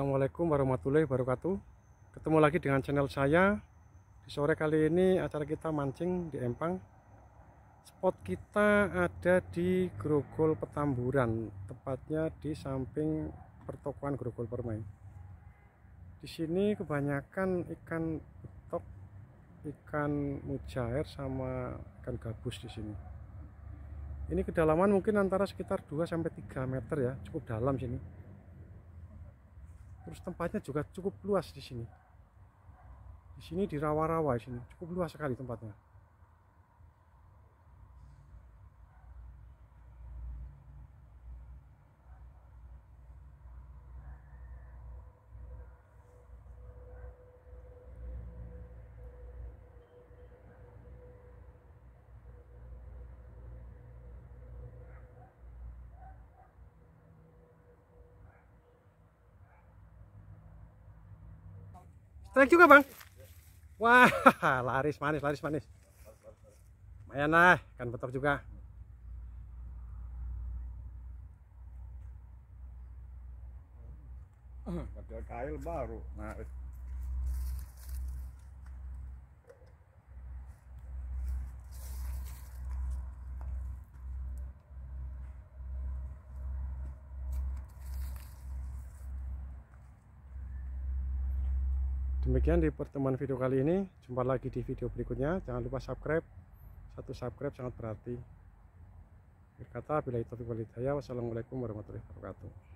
Assalamualaikum warahmatullahi wabarakatuh Ketemu lagi dengan channel saya Di sore kali ini acara kita mancing di Empang Spot kita ada di Grogol Petamburan Tepatnya di samping pertokoan Grogol Permai Di sini kebanyakan ikan betok Ikan mujair sama ikan gabus di sini Ini kedalaman mungkin antara sekitar 2-3 meter ya Cukup dalam sini terus tempatnya juga cukup luas di sini di sini di rawa-rawa di sini cukup luas sekali tempatnya Trek juga bang. Wah laris manis laris manis. Lumayan lah kan betok juga. Kail baru. Nah, demikian di pertemuan video kali ini jumpa lagi di video berikutnya jangan lupa subscribe satu subscribe sangat berarti berkata bila itu wassalamualaikum warahmatullahi wabarakatuh